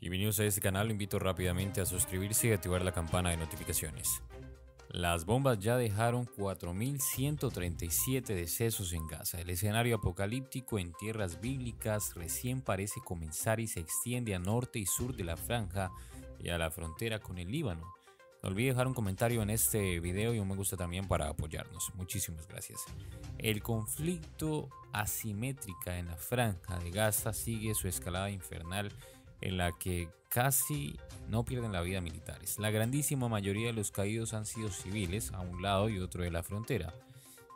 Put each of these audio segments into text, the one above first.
Bienvenidos a este canal, invito rápidamente a suscribirse y activar la campana de notificaciones. Las bombas ya dejaron 4.137 decesos en Gaza. El escenario apocalíptico en tierras bíblicas recién parece comenzar y se extiende a norte y sur de la franja y a la frontera con el Líbano. No olvides dejar un comentario en este video y un me gusta también para apoyarnos. Muchísimas gracias. El conflicto asimétrica en la franja de Gaza sigue su escalada infernal en la que casi no pierden la vida militares. La grandísima mayoría de los caídos han sido civiles a un lado y otro de la frontera,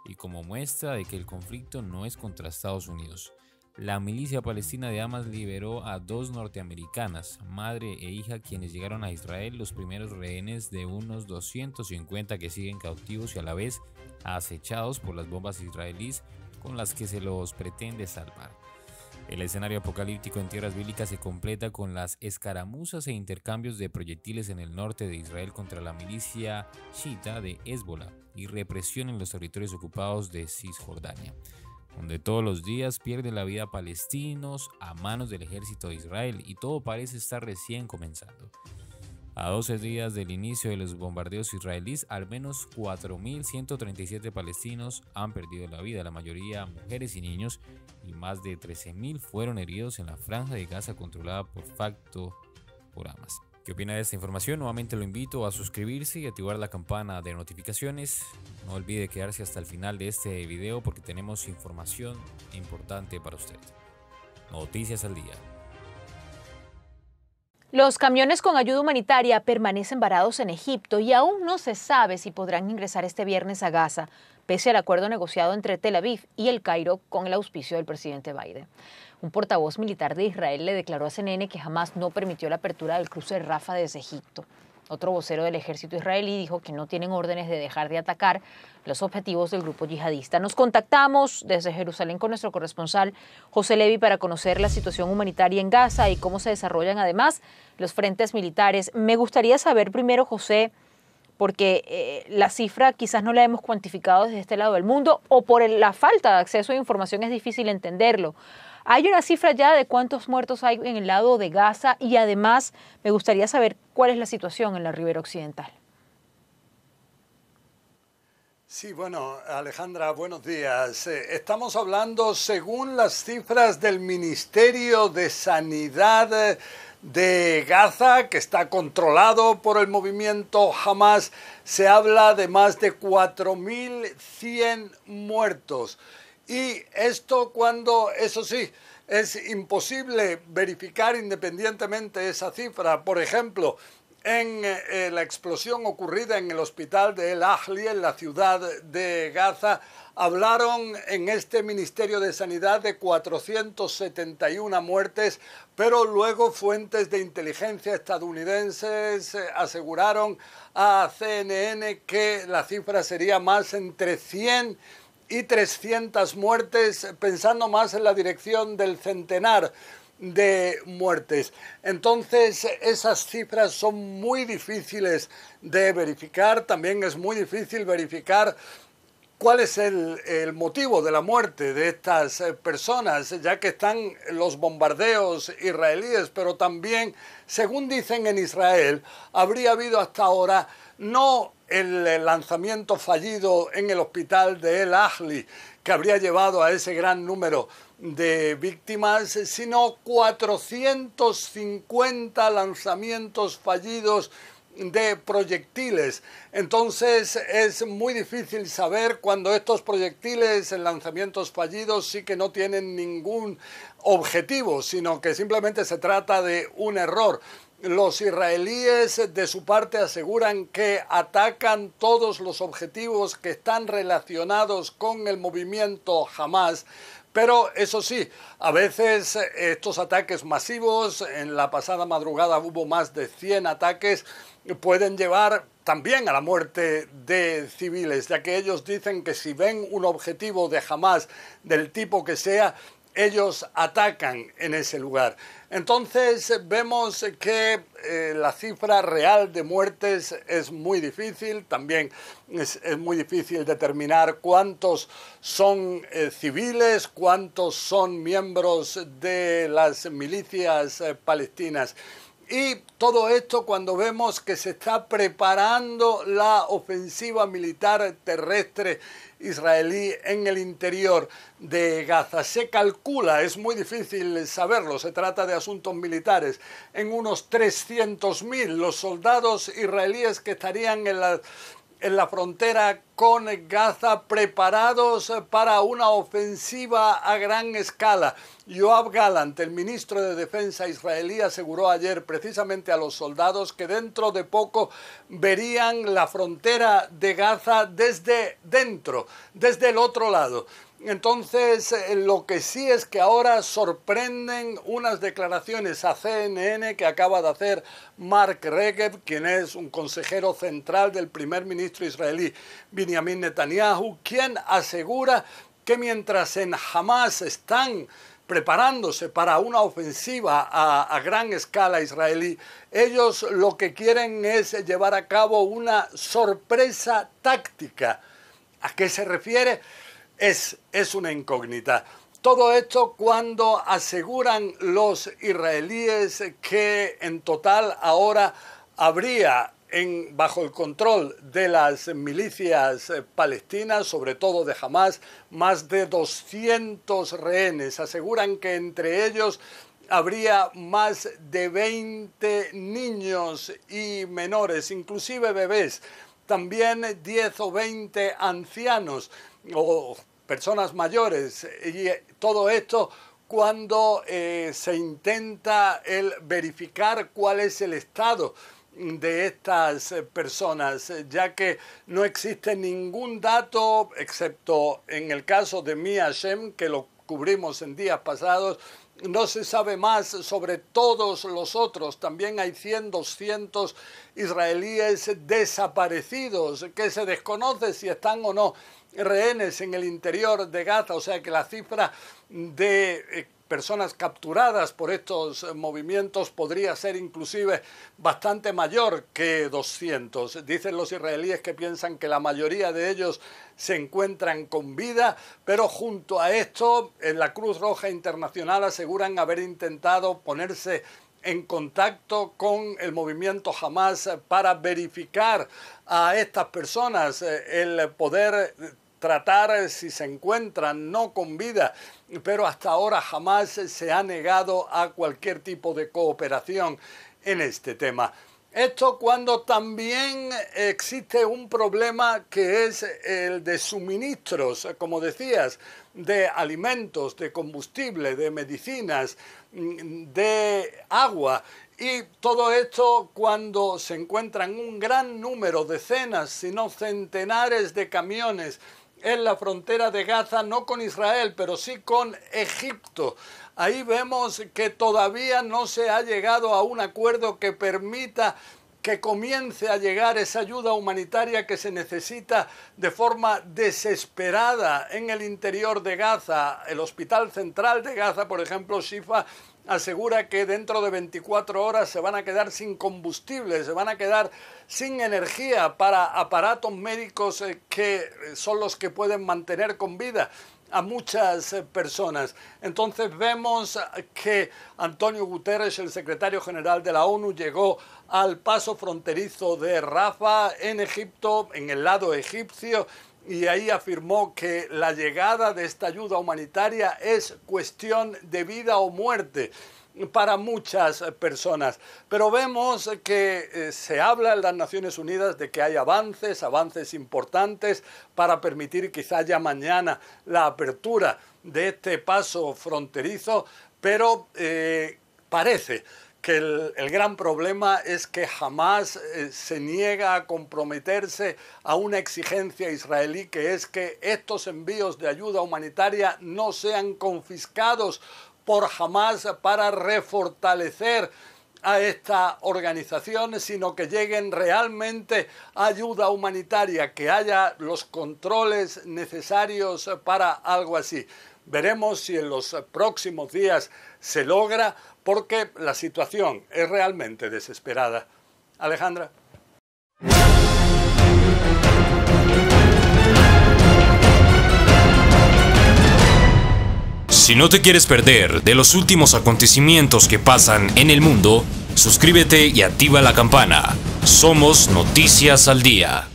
y como muestra de que el conflicto no es contra Estados Unidos. La milicia palestina de Hamas liberó a dos norteamericanas, madre e hija, quienes llegaron a Israel, los primeros rehenes de unos 250 que siguen cautivos y a la vez acechados por las bombas israelíes con las que se los pretende salvar. El escenario apocalíptico en tierras bíblicas se completa con las escaramuzas e intercambios de proyectiles en el norte de Israel contra la milicia chiita de Hezbollah y represión en los territorios ocupados de Cisjordania, donde todos los días pierden la vida palestinos a manos del ejército de Israel y todo parece estar recién comenzando. A 12 días del inicio de los bombardeos israelíes, al menos 4.137 palestinos han perdido la vida, la mayoría mujeres y niños, y más de 13.000 fueron heridos en la franja de Gaza controlada por facto por Hamas. ¿Qué opina de esta información? Nuevamente lo invito a suscribirse y activar la campana de notificaciones. No olvide quedarse hasta el final de este video porque tenemos información importante para usted. Noticias al día. Los camiones con ayuda humanitaria permanecen varados en Egipto y aún no se sabe si podrán ingresar este viernes a Gaza, pese al acuerdo negociado entre Tel Aviv y el Cairo con el auspicio del presidente Biden. Un portavoz militar de Israel le declaró a CNN que jamás no permitió la apertura del cruce de Rafa desde Egipto. Otro vocero del ejército israelí dijo que no tienen órdenes de dejar de atacar los objetivos del grupo yihadista. Nos contactamos desde Jerusalén con nuestro corresponsal José Levi para conocer la situación humanitaria en Gaza y cómo se desarrollan además los frentes militares. Me gustaría saber primero, José, porque eh, la cifra quizás no la hemos cuantificado desde este lado del mundo o por la falta de acceso a información es difícil entenderlo. Hay una cifra ya de cuántos muertos hay en el lado de Gaza y además me gustaría saber cuál es la situación en la ribera occidental. Sí, bueno, Alejandra, buenos días. Eh, estamos hablando, según las cifras del Ministerio de Sanidad eh, de Gaza, que está controlado por el movimiento Hamas, se habla de más de 4.100 muertos. Y esto cuando, eso sí, es imposible verificar independientemente esa cifra. Por ejemplo, en eh, la explosión ocurrida en el hospital de El Ahli, en la ciudad de Gaza, hablaron en este Ministerio de Sanidad de 471 muertes, pero luego fuentes de inteligencia estadounidenses eh, aseguraron a CNN que la cifra sería más entre 100 y 300 muertes, pensando más en la dirección del centenar de muertes. Entonces, esas cifras son muy difíciles de verificar, también es muy difícil verificar cuál es el, motivo de la muerte de estas eh, personas, ya que están los bombardeos israelíes, pero también, según dicen en Israel, habría habido hasta ahora no el lanzamiento fallido en el hospital de El Ahli, que habría llevado a ese gran número de víctimas, sino 450 lanzamientos fallidos de proyectiles. Entonces es muy difícil saber cuando estos proyectiles en lanzamientos fallidos sí que no tienen ningún objetivo, sino que simplemente se trata de un error. Los israelíes de su parte aseguran que atacan todos los objetivos que están relacionados con el movimiento Hamas, pero eso sí, a veces estos ataques masivos, en la pasada madrugada hubo más de 100 ataques, pueden llevar también a la muerte de civiles, ya que ellos dicen que si ven un objetivo de Hamas del tipo que sea, ellos atacan en ese lugar. Entonces vemos que eh, la cifra real de muertes es muy difícil, también es, muy difícil determinar cuántos son eh, civiles, cuántos son miembros de las milicias eh, palestinas. Y todo esto cuando vemos que se está preparando la ofensiva militar terrestre israelí en el interior de Gaza. Se calcula, es muy difícil saberlo, se trata de asuntos militares, en unos 300.000 los soldados israelíes que estarían en la en la frontera con Gaza preparados para una ofensiva a gran escala. Yoav Galant, el ministro de Defensa israelí, aseguró ayer precisamente a los soldados que dentro de poco verían la frontera de Gaza desde dentro, desde el otro lado. Entonces, eh, lo que sí es que ahora sorprenden unas declaraciones a CNN que acaba de hacer Mark Regev, quien es un consejero central del primer ministro israelí Benjamin Netanyahu, quien asegura que mientras en Hamas están preparándose para una ofensiva a, a, gran escala israelí, ellos lo que quieren es llevar a cabo una sorpresa táctica. ¿A qué se refiere? Es, una incógnita. Todo esto cuando aseguran los israelíes que en total ahora habría en, bajo el control de las milicias eh, palestinas, sobre todo de Hamas, más de 200 rehenes. Aseguran que entre ellos habría más de 20 niños y menores, inclusive bebés también 10 o 20 ancianos o personas mayores. Y eh, todo esto cuando eh, se intenta el verificar cuál es el estado de estas eh, personas, ya que no existe ningún dato, excepto en el caso de Mia que lo cubrimos en días pasados, no se sabe más sobre todos los otros. También hay 100, 200 israelíes desaparecidos que se desconoce si están o no rehenes en el interior de Gaza. O sea que la cifra de eh, personas capturadas por estos eh, movimientos podría ser inclusive bastante mayor que 200. Dicen los israelíes que piensan que la mayoría de ellos se encuentran con vida, pero junto a esto, en la Cruz Roja Internacional aseguran haber intentado ponerse en contacto con el movimiento Hamas para verificar a estas personas eh, el poder eh, tratar eh, si se encuentran no con vida, pero hasta ahora jamás se ha negado a cualquier tipo de cooperación en este tema. Esto cuando también existe un problema que es el de suministros, como decías, de alimentos, de combustible, de medicinas, mm, de agua. Y todo esto cuando se encuentran un gran número, decenas, si no centenares de camiones en la frontera de Gaza, no con Israel, pero sí con Egipto. Ahí vemos que todavía no se ha llegado a un acuerdo que permita que comience a llegar esa ayuda humanitaria que se necesita de forma desesperada en el interior de Gaza. El Hospital Central de Gaza, por ejemplo, Shifa, asegura que dentro de 24 horas se van a quedar sin combustible, se van a quedar sin energía para aparatos médicos eh, que eh, son los que pueden mantener con vida a muchas eh, personas. Entonces vemos que Antonio Guterres, el secretario general de la ONU, llegó al paso fronterizo de Rafa en Egipto, en el lado egipcio, y ahí afirmó que la llegada de esta ayuda humanitaria es cuestión de vida o muerte para muchas personas. Pero vemos que eh, se habla en las Naciones Unidas de que hay avances, avances importantes para permitir quizá ya mañana la apertura de este paso fronterizo, pero eh, parece que el, gran problema es que jamás eh, se niega a comprometerse a una exigencia israelí que es que estos envíos de ayuda humanitaria no sean confiscados por jamás para refortalecer a esta organización, sino que lleguen realmente ayuda humanitaria, que haya los controles necesarios para algo así. Veremos si en los próximos días se logra porque la situación es realmente desesperada. Alejandra. Si no te quieres perder de los últimos acontecimientos que pasan en el mundo, suscríbete y activa la campana. Somos Noticias al Día.